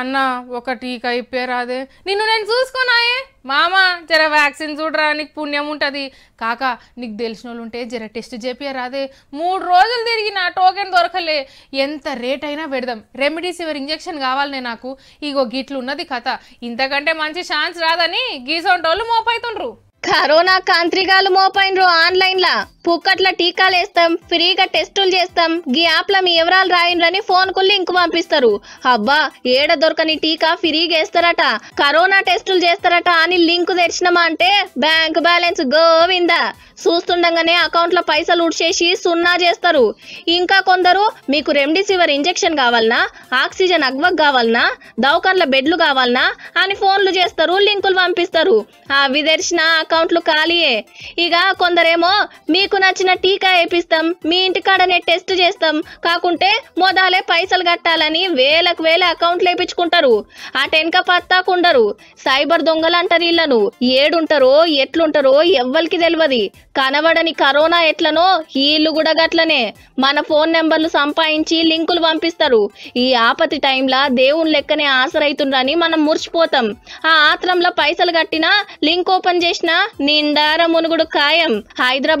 అన్న ఒక టీకా రాదే నిన్ను నేను చూసుకున్నాయే మామ జర వ్యాక్సిన్ చూడరా నీకు పుణ్యం ఉంటుంది కాక నీకు తెలిసిన వాళ్ళు ఉంటే జర టెస్ట్ చేపియరాదే మూడు రోజులు తిరిగి నా టోకెన్ దొరకలే ఎంత రేట్ అయినా పెడదాం రెమిడీసివర్ ఇంజెక్షన్ కావాలనే నాకు ఇగో గిట్లు ఉన్నది కథ ఇంతకంటే మంచి ఛాన్స్ రాదని గీసోంటోళ్ళు మోపైతుండ్రు కరోనా కాంత్రిగాలు మోపైన్రు ఆన్లైన్లా పుక్కట్ల టీకాలు వేస్తాం ఫ్రీగా టెస్టులు చేస్తాం గీ యాప్ల మీ వివరాలు రాయండి ఫోన్ కు లింక్ పంపిస్తారు అబ్బా ఏడ దొరకని టీకా ఫ్రీగా వేస్తారట కరోనా టెస్టులు చేస్తారట అని లింక్ తెరిచినమా అంటే బ్యాంక్ బ్యాలెన్స్ గోవిందా చూస్తుండగానే అకౌంట్లో పైసలు ఉడిచేసి సున్నా చేస్తారు ఇంకా కొందరు మీకు రెమ్డెసివిర్ ఇంజెక్షన్ కావాలనా ఆక్సిజన్ అగ్వక్ కావాలనా దౌకర్ల బెడ్లు కావాలనా అని ఫోన్లు చేస్తారు లింకులు పంపిస్తారు అవి తెరిచిన అకౌంట్లు ఖాళీయే ఇక కొందరేమో మీకు మీకు నచ్చిన టీకా వేపిస్తాం మీ ఇంటికాడనే టెస్ట్ చేస్తాం కాకుంటే మోదాలే పైసలు కట్టాలని వేలకు వేల అకౌంట్లు వేపించుకుంటారు అటెనక పత్తాకుండరు సైబర్ దొంగలు అంటారు ఇళ్లను ఏడుంటారో ఎట్లుంటారో ఎవ్వరికి తెలియదు కనబడని కరోనా ఎట్లనో ఈ ఇల్లు కూడా గట్లనే మన ఫోన్ నెంబర్లు సంపాదించి లింకులు పంపిస్తారు ఈ ఆపతి టైంలా దేవుని లెక్కనే ఆసరైతుండని మనం మురిచిపోతాం ఆ ఆత్రంలో పైసలు కట్టినా లింక్ ఓపెన్ చేసినా నిండార మునుగుడు ఖాయం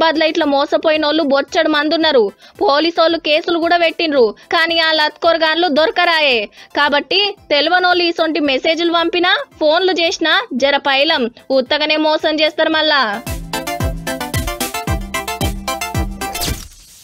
లో ఇట్లా ఇట్లా మోసపోయినోళ్ళు బొచ్చడు మందున్నారు వాళ్ళు కేసులు కూడా పెట్టినరు కానీ ఆ లత్కోరగాన్లు దొరకరాయే కాబట్టి తెలవనోళ్ళు ఇసొంటి మెసేజ్లు పంపినా ఫోన్లు చేసినా జర పైలం ఉత్తగనే మోసం చేస్తారు మళ్ళా